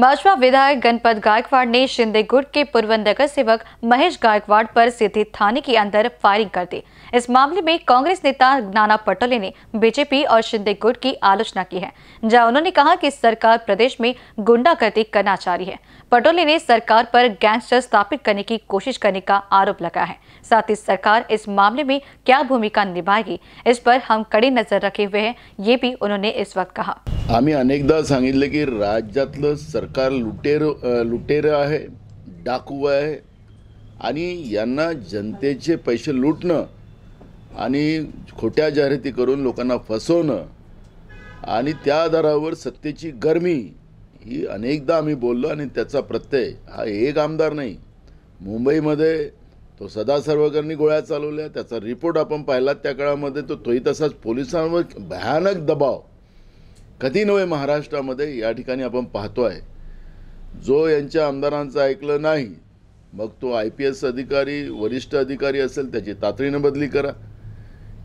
भाजपा विधायक गणपत गायकवाड़ ने शिंदे गुट के पूर्व नगर सेवक महेश गायकवाड़ पर सिद्धि थाने के अंदर फायरिंग कर दी इस मामले में कांग्रेस नेता नाना पटोले ने बीजेपी और शिंदे गुट की आलोचना की है जहां उन्होंने कहा कि सरकार प्रदेश में गुंडागर्दी करना चाह रही है पटोले ने सरकार पर गैंगस्टर स्थापित करने की कोशिश करने का आरोप लगाया है साथ ही सरकार इस मामले में क्या भूमिका निभाएगी इस पर हम कड़ी नजर रखे हुए है ये भी उन्होंने इस वक्त कहा आम्ही अनेकदा सांगितले की सरकार लुटेर लुटेरं आहे डाकू आहे आणि यांना जनतेचे पैसे लुटणं आणि खोट्या जाहिराती करून लोकांना फसवणं आणि त्या आधारावर सत्तेची गरमी ही अनेकदा आम्ही बोललो आणि त्याचा प्रत्यय हा एक आमदार नाही मुंबईमध्ये तो सदा सर्वकरणी गोळ्या चालवल्या त्याचा रिपोर्ट आपण पाहिला त्या काळामध्ये तो तोही तसाच पोलिसांवर भयानक दबाव कधी नव्हे महाराष्ट्रामध्ये या ठिकाणी आपण पाहतो आहे जो यांच्या आमदारांचं ऐकलं नाही मग तो आय पी एस अधिकारी वरिष्ठ अधिकारी असेल त्याची तातडीनं बदली करा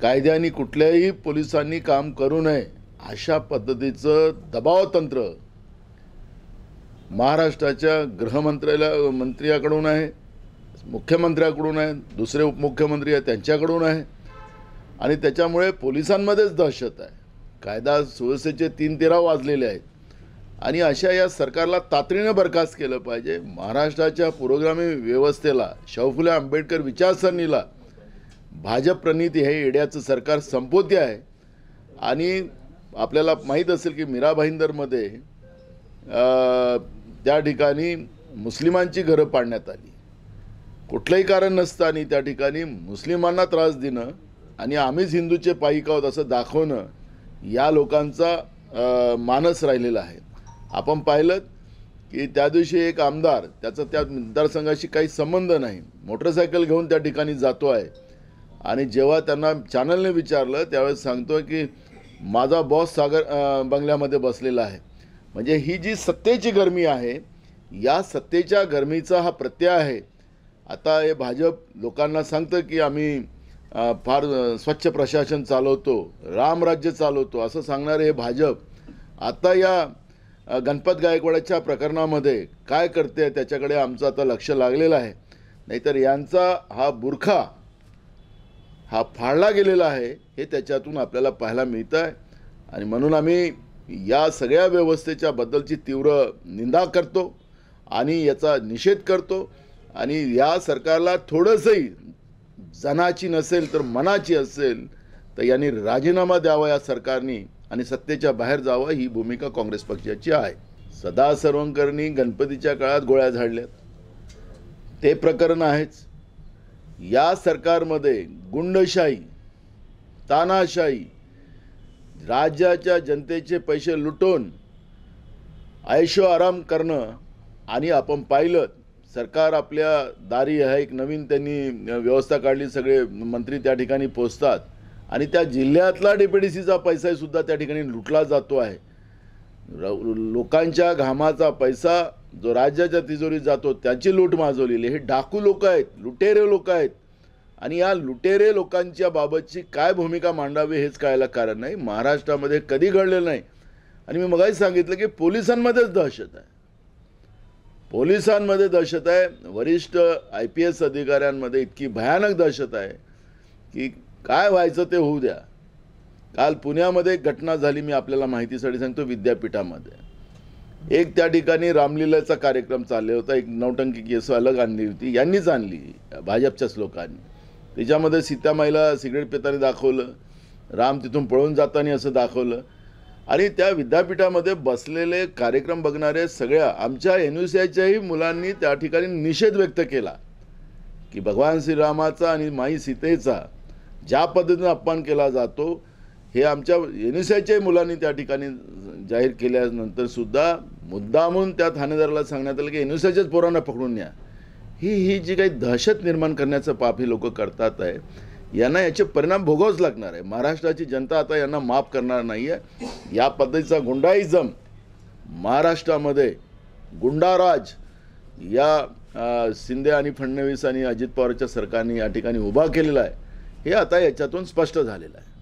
कायद्याने कुठल्याही पोलिसांनी काम करू नये अशा पद्धतीचं दबावतंत्र महाराष्ट्राच्या गृहमंत्र्याला मंत्र्याकडून आहे मुख्यमंत्र्याकडून आहे दुसरे उपमुख्यमंत्री आहे त्यांच्याकडून आहे आणि त्याच्यामुळे पोलिसांमध्येच दहशत आहे कायदा सुव्यवस्थेचे तीन तेरा वाजलेले आहेत आणि अशा या सरकारला तातडीनं बरखास्त केलं पाहिजे महाराष्ट्राच्या पुरोगामी व्यवस्थेला शाहूफुले आंबेडकर विचारसरणीला भाजप प्रणित हे येड्याचं सरकार संपोते आहे आणि आपल्याला माहीत असेल की मीरा भाईंदरमध्ये त्या ठिकाणी मुस्लिमांची घरं पाडण्यात आली कुठलंही कारण नसताना त्या ठिकाणी मुस्लिमांना त्रास देणं आणि आम्हीच हिंदूचे पाईक आहोत असं दाखवणं या लोकांचा मानस राहिलेला आहे आपण पाहिलं की त्या दिवशी एक आमदार त्याचा त्या मतदारसंघाशी काही संबंध नाही मोटरसायकल घेऊन त्या ठिकाणी जातो आहे आणि जेव्हा त्यांना चॅनलने विचारलं त्यावेळेस सांगतो की माझा बॉस सागर बंगल्यामध्ये बसलेला आहे म्हणजे ही जी सत्तेची गरमी आहे या सत्तेच्या गरमीचा हा प्रत्यय आहे आता हे भाजप लोकांना सांगतं की आम्ही फार स्वच्छ प्रशासन चालवतो रामराज्य चालवतो असं सांगणारे हे भाजप आता या गणपत गायकवाडाच्या प्रकरणामध्ये काय करते त्याच्याकडे आमचं आता लक्ष लागलेलं आहे नाहीतर यांचा हा बुरखा हा फाळला गेलेला आहे हे त्याच्यातून आपल्याला पाहायला मिळतं आहे आणि म्हणून आम्ही या सगळ्या व्यवस्थेच्या बद्दलची तीव्र निंदा करतो आणि याचा निषेध करतो आणि या सरकारला थोडंसंही जनाची नसेल तर मनाची असेल तर यांनी राजीनामा द्यावा या सरकारनी आणि सत्तेच्या बाहेर जावं ही भूमिका काँग्रेस पक्षाची आहे सदा सर्वंकरणी गणपतीच्या काळात गोळ्या झाडल्यात ते प्रकरण आहेच या सरकारमध्ये गुंडशाही तानाशाही राज्याच्या जनतेचे पैसे लुटून ऐशो आराम करणं आणि आपण पाहिलं सरकार आपल्या दारी आहे एक नवीन त्यांनी व्यवस्था काढली सगळे मंत्री त्या ठिकाणी पोचतात आणि त्या जिल्ह्यातला सीचा पैसासुद्धा त्या ठिकाणी लुटला जातो आहे लोकांच्या घामाचा पैसा जो राज्याच्या तिजोरीत जातो त्याची लूट माजवलेली हे डाकू लोक आहेत लुटेरे लोक आहेत आणि या लुटेरे लोकांच्या बाबतची काय भूमिका मांडावी हेच कळायला कारण नाही महाराष्ट्रामध्ये कधी घडलेलं नाही आणि मी मगाही सांगितलं की पोलिसांमध्येच दहशत आहे पोलिसांमध्ये दहशत आहे वरिष्ठ आय पी एस अधिकाऱ्यांमध्ये इतकी भयानक दहशत आहे की काय व्हायचं ते होऊ द्या काल पुण्यामध्ये एक घटना झाली मी आपल्याला माहितीसाठी सांगतो विद्यापीठामध्ये एक त्या ठिकाणी रामलीलाचा कार्यक्रम चालला होता एक नवटंकी केस अलग आणली होती यांनीच आणली भाजपच्याच लोकांनी त्याच्यामध्ये सीतामाईला सिगरेट पिताने दाखवलं राम तिथून पळून जाताना असं दाखवलं आणि त्या विद्यापीठामध्ये बसलेले कार्यक्रम बघणारे सगळ्या आमच्या एन यू सी आयच्याही मुलांनी त्या ठिकाणी निषेध व्यक्त केला की भगवान श्रीरामाचा आणि माई सीतेचा ज्या पद्धतीनं अपमान केला जातो हे आमच्या एन एस आयच्याही मुलांनी त्या ठिकाणी जाहीर केल्यानंतर सुद्धा मुद्दामून त्या थानेदाराला सांगण्यात आलं की एन एस आयच्याच पोरांना पकडून न्या ही ही जी काही दहशत निर्माण करण्याचं पाप ही लोक करतात आहे यांना याचे परिणाम भोगावच लागणार आहे महाराष्ट्राची जनता आता यांना माफ करणार नाही आहे या पद्धतीचा गुंडाईजम महाराष्ट्रामध्ये गुंडाराज या शिंदे आणि फडणवीस आणि अजित पवारच्या सरकारने या ठिकाणी उभा केलेला आहे हे आता याच्यातून स्पष्ट झालेलं आहे